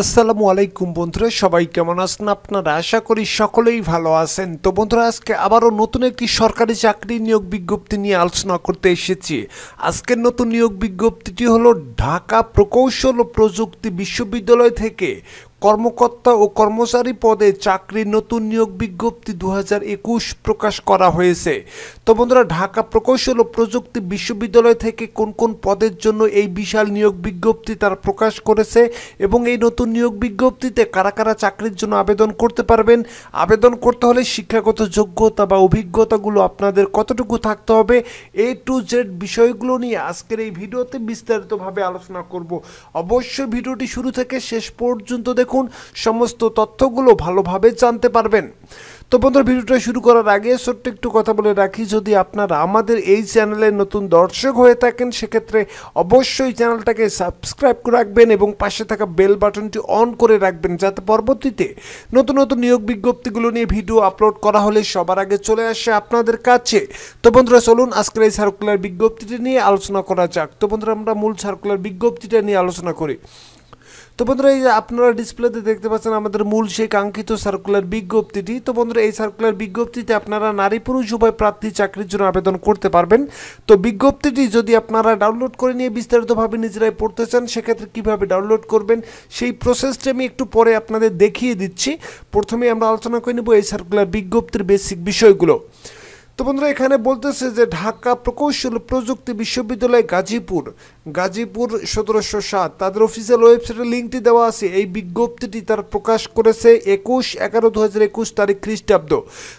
আসসালামু আলাইকুম বন্ধুরা সবাই কেমন আছেন আপনারা আশা করি সকলেই ভালো আছেন তো বন্ধুরা আজকে আবারও নতুন একটি সরকারি চাকরি নিয়োগ বিজ্ঞপ্তি নিয়ে আলোচনা করতে এসেছি আজকের নতুন নিয়োগ বিজ্ঞপ্তিটি হলো ঢাকা প্রকৌশল ও প্রযুক্তি বিশ্ববিদ্যালয় থেকে কর্মকর্তা ও কর্মচারী পদে চাকরির নতুন নিয়োগ বিজ্ঞপ্তি দু প্রকাশ করা হয়েছে তো বন্ধুরা ঢাকা প্রকৌশল ও প্রযুক্তি বিশ্ববিদ্যালয় থেকে কোন কোন পদের জন্য এই বিশাল নিয়োগ বিজ্ঞপ্তি তারা প্রকাশ করেছে এবং এই নতুন নিয়োগ বিজ্ঞপ্তিতে কারা কারা চাকরির জন্য আবেদন করতে পারবেন আবেদন করতে হলে শিক্ষাগত যোগ্যতা বা অভিজ্ঞতাগুলো আপনাদের কতটুকু থাকতে হবে এ টু জেড বিষয়গুলো নিয়ে আজকের এই ভিডিওতে বিস্তারিতভাবে আলোচনা করব অবশ্যই ভিডিওটি শুরু থেকে শেষ পর্যন্ত দেখুন দেখুন সমস্ত তথ্যগুলো ভালোভাবে জানতে পারবেন তো বন্ধুরা ভিডিওটা শুরু করার আগে ছোট্ট একটু কথা বলে রাখি যদি আপনারা আমাদের এই চ্যানেলে নতুন দর্শক হয়ে থাকেন সেক্ষেত্রে অবশ্যই চ্যানেলটাকে সাবস্ক্রাইব করে রাখবেন এবং পাশে থাকা বেল বাটনটি অন করে রাখবেন যাতে পরবর্তীতে নতুন নতুন নিয়োগ বিজ্ঞপ্তিগুলো নিয়ে ভিডিও আপলোড করা হলে সবার আগে চলে আসে আপনাদের কাছে তো বন্ধুরা চলুন আজকের এই সার্কুলার বিজ্ঞপ্তিটি নিয়ে আলোচনা করা যাক তো বন্ধুরা আমরা মূল সার্কুলার বিজ্ঞপ্তিটা নিয়ে আলোচনা করি তো বন্ধুরা এই যে আপনারা ডিসপ্লেতে দেখতে পাচ্ছেন আমাদের মূল সেই কাঙ্ক্ষিত সার্কুলার বিজ্ঞপ্তিটি তো বন্ধুরা এই সার্কুলার বিজ্ঞপ্তিতে আপনারা নারী পুরুষ উভয় প্রার্থী চাকরির জন্য আবেদন করতে পারবেন তো বিজ্ঞপ্তিটি যদি আপনারা ডাউনলোড করে নিয়ে বিস্তারিতভাবে নিজেরাই পড়তে চান সেক্ষেত্রে কীভাবে ডাউনলোড করবেন সেই প্রসেসটি আমি একটু পরে আপনাদের দেখিয়ে দিচ্ছি প্রথমে আমরা আলোচনা করে নেব এই সার্কুলার বিজ্ঞপ্তির বেসিক বিষয়গুলো তো বন্ধুরা এখানে বলতেছে যে ঢাকা প্রকৌশল প্রযুক্তি বিশ্ববিদ্যালয় গাজীপুর গাজীপুর সতেরোশো সাত তাদের অফিসিয়াল ওয়েবসাইটে লিঙ্কটি দেওয়া আছে এই বিজ্ঞপ্তিটি তারা প্রকাশ করেছে একুশ এগারো দু হাজার একুশ তারিখ খ্রিস্টাব্দ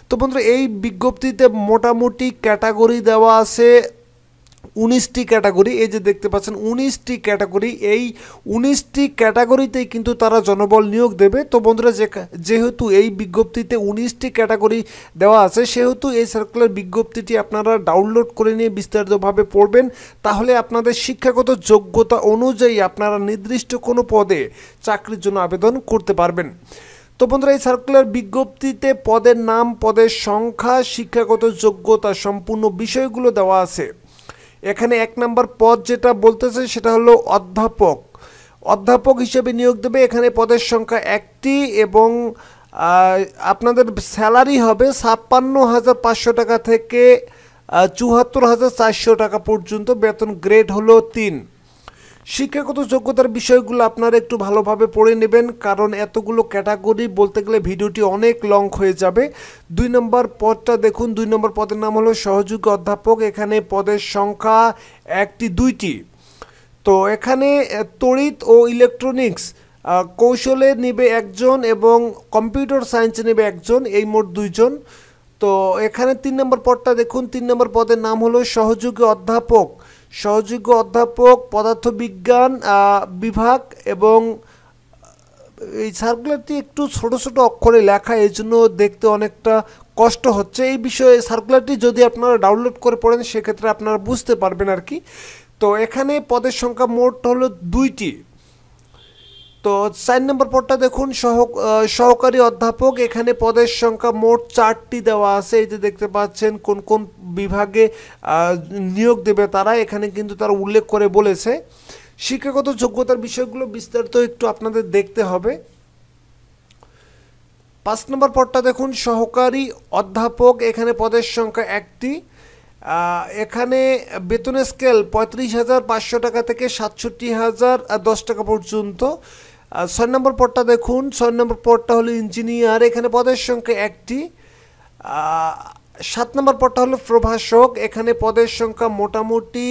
তো বন্ধুরা এই বিজ্ঞপ্তিতে মোটামুটি ক্যাটাগরি দেওয়া আছে উনিশটি ক্যাটাগরি এই যে দেখতে পাচ্ছেন উনিশটি ক্যাটাগরি এই উনিশটি ক্যাটাগরিতেই কিন্তু তারা জনবল নিয়োগ দেবে তো বন্ধুরা যে যেহেতু এই বিজ্ঞপ্তিতে উনিশটি ক্যাটাগরি দেওয়া আছে সেহেতু এই সার্কুলার বিজ্ঞপ্তিটি আপনারা ডাউনলোড করে নিয়ে বিস্তারিতভাবে পড়বেন তাহলে আপনাদের শিক্ষাগত যোগ্যতা অনুযায়ী আপনারা নির্দিষ্ট কোনো পদে চাকরির জন্য আবেদন করতে পারবেন তো বন্ধুরা এই সার্কুলার বিজ্ঞপ্তিতে পদের নাম পদের সংখ্যা শিক্ষাগত যোগ্যতা সম্পূর্ণ বিষয়গুলো দেওয়া আছে এখানে এক নম্বর পদ যেটা বলতেছে সেটা হলো অধ্যাপক অধ্যাপক হিসেবে নিয়োগ দেবে এখানে পদের সংখ্যা একটি এবং আপনাদের স্যালারি হবে ছাপ্পান্ন হাজার পাঁচশো টাকা থেকে চুহাত্তর হাজার চারশো টাকা পর্যন্ত বেতন গ্রেড হলো তিন শিক্ষাগত যোগ্যতার বিষয়গুলো আপনারা একটু ভালোভাবে পড়ে নেবেন কারণ এতগুলো ক্যাটাগরি বলতে গেলে ভিডিওটি অনেক লং হয়ে যাবে দুই নম্বর পদটা দেখুন দুই নম্বর পদের নাম হলো সহযোগী অধ্যাপক এখানে পদের সংখ্যা একটি দুইটি তো এখানে তড়িৎ ও ইলেকট্রনিক্স কৌশলে নেবে একজন এবং কম্পিউটার সায়েন্সে নেবে একজন এই মোট দুইজন তো এখানে তিন নম্বর পদটা দেখুন তিন নম্বর পদের নাম হলো সহযোগী অধ্যাপক সহযোগ্য অধ্যাপক পদার্থবিজ্ঞান বিভাগ এবং এই সার্কুলারটি একটু ছোট ছোট অক্ষরে লেখা এই জন্য দেখতে অনেকটা কষ্ট হচ্ছে এই বিষয়ে সার্কুলারটি যদি আপনারা ডাউনলোড করে পড়েন সেক্ষেত্রে আপনারা বুঝতে পারবেন আর কি তো এখানে পদের সংখ্যা মোট হলো দুইটি তো চার নম্বর পদটা দেখুন সহ সহকারী অধ্যাপক এখানে পদের সংখ্যা মোট চারটি দেওয়া আছে এই যে দেখতে পাচ্ছেন কোন কোন বিভাগে নিয়োগ দেবে তারা এখানে কিন্তু তারা উল্লেখ করে বলেছে শিক্ষাগত যোগ্যতার বিষয়গুলো বিস্তারিত একটু আপনাদের দেখতে হবে পাঁচ নম্বর পদটা দেখুন সহকারী অধ্যাপক এখানে পদের সংখ্যা একটি এখানে বেতনের স্কেল পঁয়ত্রিশ হাজার পাঁচশো টাকা থেকে সাতষট্টি হাজার দশ টাকা পর্যন্ত ছয় নম্বর পদটা দেখুন ছয় নম্বর পদটা হলো ইঞ্জিনিয়ার এখানে পদের সংখ্যা একটি সাত নম্বর পদটা হলো প্রভাষক এখানে পদের সংখ্যা মোটামুটি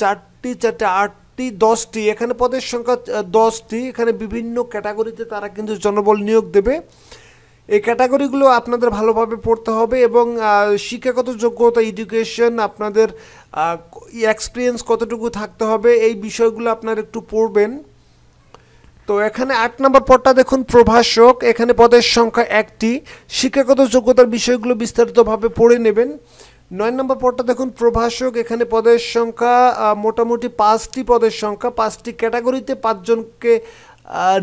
চারটি চারটে আটটি দশটি এখানে পদের সংখ্যা দশটি এখানে বিভিন্ন ক্যাটাগরিতে তারা কিন্তু জনবল নিয়োগ দেবে এই ক্যাটাগরিগুলো আপনাদের ভালোভাবে পড়তে হবে এবং শিক্ষাগত যোগ্যতা এডুকেশন আপনাদের এক্সপিরিয়েন্স কতটুকু থাকতে হবে এই বিষয়গুলো আপনারা একটু পড়বেন তো এখানে আট নম্বর পদটা দেখুন প্রভাষক এখানে পদের সংখ্যা একটি শিক্ষাগত যোগ্যতার বিষয়গুলো বিস্তারিতভাবে পড়ে নেবেন নয় নম্বর পদটা দেখুন প্রভাষক এখানে পদের সংখ্যা মোটামুটি পাঁচটি পদের সংখ্যা পাঁচটি ক্যাটাগরিতে পাঁচজনকে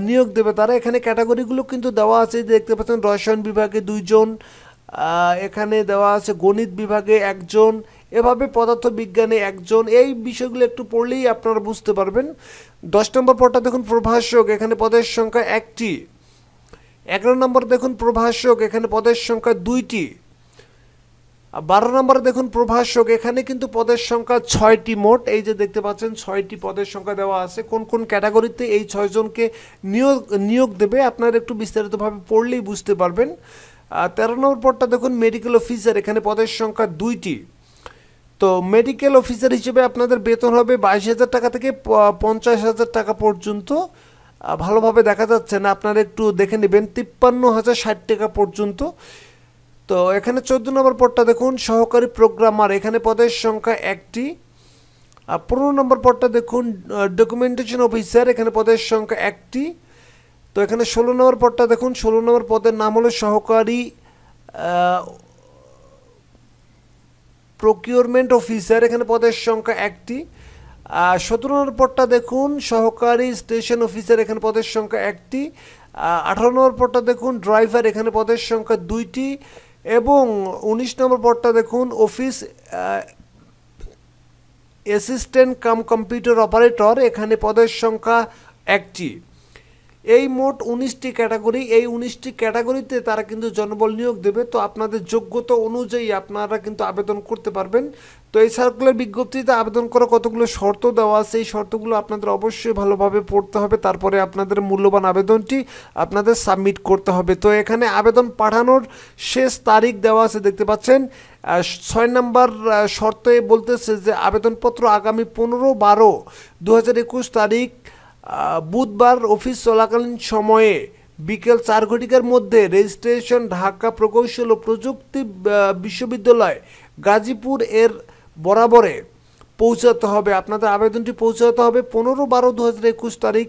নিয়োগ দেবে তারা এখানে ক্যাটাগরিগুলো কিন্তু দেওয়া আছে দেখতে পাচ্ছেন রসায়ন বিভাগে দুইজন এখানে দেওয়া আছে গণিত বিভাগে একজন এভাবে পদার্থবিজ্ঞানে একজন এই বিষয়গুলো একটু পড়লেই আপনারা বুঝতে পারবেন দশ নম্বর পদটা দেখুন প্রভাষক এখানে পদের সংখ্যা একটি এগারো নম্বর দেখুন প্রভাষক এখানে পদের সংখ্যা দুইটি বারো নম্বরে দেখুন প্রভাষক এখানে কিন্তু পদের সংখ্যা ছয়টি মোট এই যে দেখতে পাচ্ছেন ছয়টি পদের সংখ্যা দেওয়া আছে কোন কোন ক্যাটাগরিতে এই ছয়জনকে নিয়োগ নিয়োগ দেবে আপনারা একটু বিস্তারিতভাবে পড়লেই বুঝতে পারবেন তেরো নম্বর পদটা দেখুন মেডিকেল অফিসার এখানে পদের সংখ্যা দুইটি তো মেডিকেল অফিসার হিসেবে আপনাদের বেতন হবে বাইশ হাজার টাকা থেকে পঞ্চাশ হাজার টাকা পর্যন্ত ভালোভাবে দেখা যাচ্ছে না আপনারা একটু দেখে নেবেন তিপ্পান্ন হাজার ষাট টাকা পর্যন্ত তো এখানে চোদ্দ নম্বর পদটা দেখুন সহকারী প্রোগ্রামার এখানে পদের সংখ্যা একটি পনেরো নম্বর পদটা দেখুন ডকুমেন্টেশন অফিসার এখানে পদের সংখ্যা একটি তো এখানে ষোলো নম্বর পদটা দেখুন ষোলো নম্বর পদের নাম হলো সহকারী প্রকিউরমেন্ট অফিসার এখানে পদের সংখ্যা একটি সতেরো নম্বর পদটা দেখুন সহকারী স্টেশন অফিসার এখানে পদের সংখ্যা একটি আঠারো নম্বর পদটা দেখুন ড্রাইভার এখানে পদের সংখ্যা দুইটি এবং উনিশ নম্বর পদটা দেখুন office assistant cum computer operator এখানে পদের সংখ্যা একটি এই মোট উনিশটি ক্যাটাগরি এই উনিশটি ক্যাটাগরিতে তারা কিন্তু জনবল নিয়োগ দেবে তো আপনাদের যোগ্যতা অনুযায়ী আপনারা কিন্তু আবেদন করতে পারবেন তো এই সার্কুলার বিজ্ঞপ্তিতে আবেদন করা কতগুলো শর্ত দেওয়া আছে এই শর্তগুলো আপনাদের অবশ্যই ভালোভাবে পড়তে হবে তারপরে আপনাদের মূল্যবান আবেদনটি আপনাদের সাবমিট করতে হবে তো এখানে আবেদন পাঠানোর শেষ তারিখ দেওয়া আছে দেখতে পাচ্ছেন ছয় নম্বর শর্তে বলতেছে যে আবেদনপত্র আগামী পনেরো বারো দু তারিখ বুধবার অফিস চলাকালীন সময়ে বিকেল চার ঘটিকার মধ্যে রেজিস্ট্রেশন ঢাকা প্রকৌশল ও প্রযুক্তি বিশ্ববিদ্যালয় গাজীপুর এর বরাবরে পৌঁছাতে হবে আপনাদের আবেদনটি পৌঁছাতে হবে পনেরো বারো দু হাজার একুশ তারিখ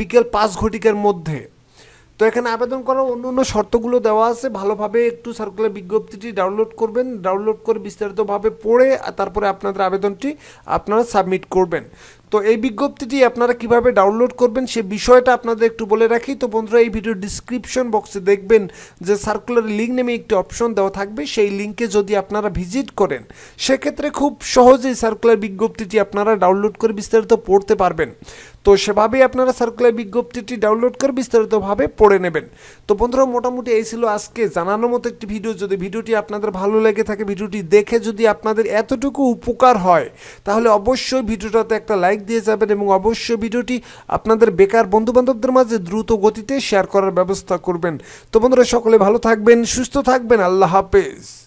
বিকেল পাঁচ ঘটিকার মধ্যে তো এখানে আবেদন করার অন্য অন্য শর্তগুলো দেওয়া আছে ভালোভাবে একটু সার্কুলার বিজ্ঞপ্তিটি ডাউনলোড করবেন ডাউনলোড করে বিস্তারিতভাবে পড়ে তারপরে আপনাদের আবেদনটি আপনারা সাবমিট করবেন তো এই বিজ্ঞপ্তিটি আপনারা কিভাবে ডাউনলোড করবেন সে বিষয়টা আপনাদের একটু বলে রাখি তো বন্ধুরা এই ভিডিও ডিসক্রিপশন বক্সে দেখবেন যে সার্কুলার লিঙ্ক নেমে একটি অপশন দেওয়া থাকবে সেই লিঙ্কে যদি আপনারা ভিজিট করেন সেক্ষেত্রে খুব সহজেই সার্কুলার বিজ্ঞপ্তিটি আপনারা ডাউনলোড করে বিস্তারিত পড়তে পারবেন তো সেভাবেই আপনারা সার্কুলার বিজ্ঞপ্তিটি ডাউনলোড করে বিস্তারিতভাবে পড়ে নেবেন তো বন্ধুরা মোটামুটি এই ছিল আজকে জানানোর মতো একটি ভিডিও যদি ভিডিওটি আপনাদের ভালো লেগে থাকে ভিডিওটি দেখে যদি আপনাদের এতটুকু উপকার হয় তাহলে অবশ্যই ভিডিওটাতে একটা লাইক দিয়ে যাবেন এবং অবশ্যই ভিডিওটি আপনাদের বেকার বন্ধুবান্ধবদের মাঝে দ্রুত গতিতে শেয়ার করার ব্যবস্থা করবেন তো বন্ধুরা সকলে ভালো থাকবেন সুস্থ থাকবেন আল্লাহ হাফেজ